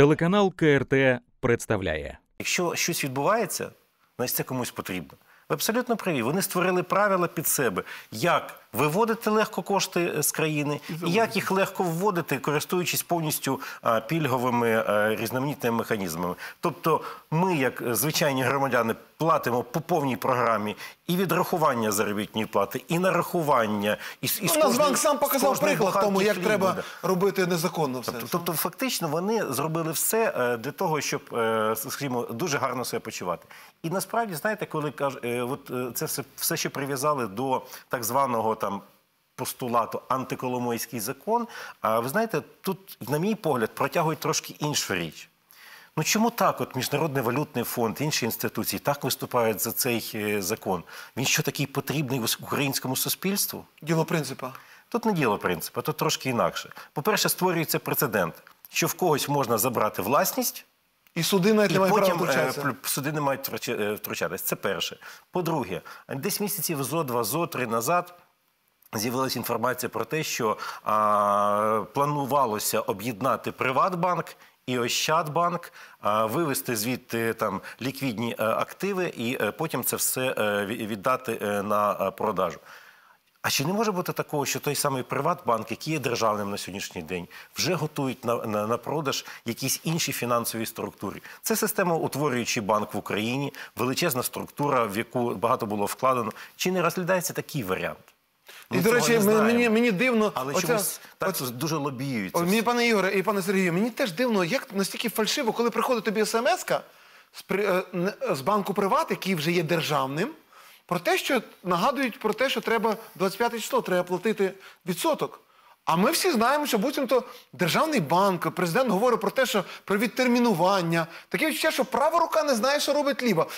Телеканал КРТ представляє: якщо щось відбувається, значить ну, це комусь потрібно. Ви абсолютно праві. Вони створили правила під себе, як виводити легко кошти е, з країни, і як їх легко вводити, користуючись повністю пільговими е, різноманітними механізмами. Тобто, ми, як е, звичайні громадяни, платимо по повній програмі і відрахування заробітної плати, і нарахування, і, і ну, кожним, банк сам показав приклад тому, як треба робити незаконно все. Тобто, тобто, фактично, вони зробили все для того, щоб скажімо, дуже гарно себе почувати. І насправді знаєте, коли каже, от це все, все ще прив'язали до так званого там. Постулату антиколомойський закон. А ви знаєте, тут, на мій погляд, протягують трошки іншу річ. Ну чому так? От Міжнародний валютний фонд, інші інституції так виступають за цей е, закон. Він що такий потрібний українському суспільству? Діло принципа. Тут не діло принципа, тут трошки інакше. По-перше, створюється прецедент, що в когось можна забрати власність. І суди не мають потім е, права суди не мають е, втручатися. Це перше. По-друге, десь місяців зо два, зо три назад. З'явилася інформація про те, що а, планувалося об'єднати Приватбанк і Ощадбанк, а, вивести звідти там ліквідні а, е, активи, і а, е, потім це все а, е, віддати а, на продажу. А чи не може бути такого, що той самий Приватбанк, який є державним на сьогоднішній день, вже готують на, на, на продаж якісь інші фінансові структури? Це система утворюючий банк в Україні, величезна структура, в яку багато було вкладено. Чи не розглядається такий варіант? Ну, і, до речі, мені мені дивно, але оця, чомусь так оця, дуже лобіюється. мені, пане Ігоре і пане Сергію, мені теж дивно, як настільки фальшиво, коли приходить тобі смс-ка з, е, е, з банку Приват, який вже є державним, про те, що нагадують про те, що треба 25 число, треба платити відсоток. А ми всі знаємо, що буцімто державний банк, президент говорить про те, що про відтермінування. Таке відчуття, що права рука не знає, що робить ліва.